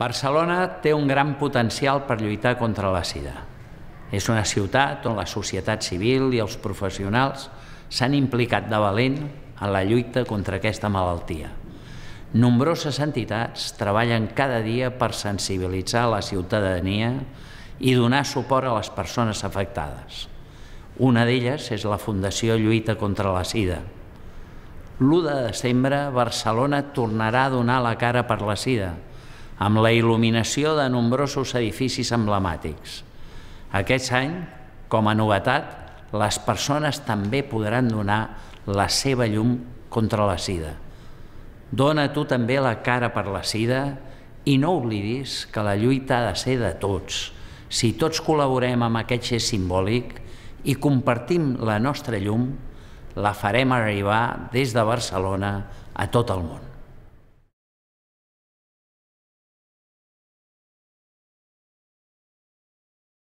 Barcelona té un gran potencial per lluitar contra la sida. És una ciutat on la societat civil i els professionals s'han implicat de valent en la lluita contra aquesta malaltia. Nombroses entitats treballen cada dia per sensibilitzar la ciutadania i donar suport a les persones afectades. Una d'elles és la Fundació Lluita contra la Sida. L'1 de desembre, Barcelona tornarà a donar la cara per la sida, amb la il·luminació de nombrosos edificis emblemàtics. Aquest any, com a novetat, les persones també podran donar la seva llum contra la sida. Dona tu també la cara per la sida i no oblidis que la lluita ha de ser de tots. Si tots col·laborem amb aquest gest simbòlic i compartim la nostra llum, la farem arribar des de Barcelona a tot el món.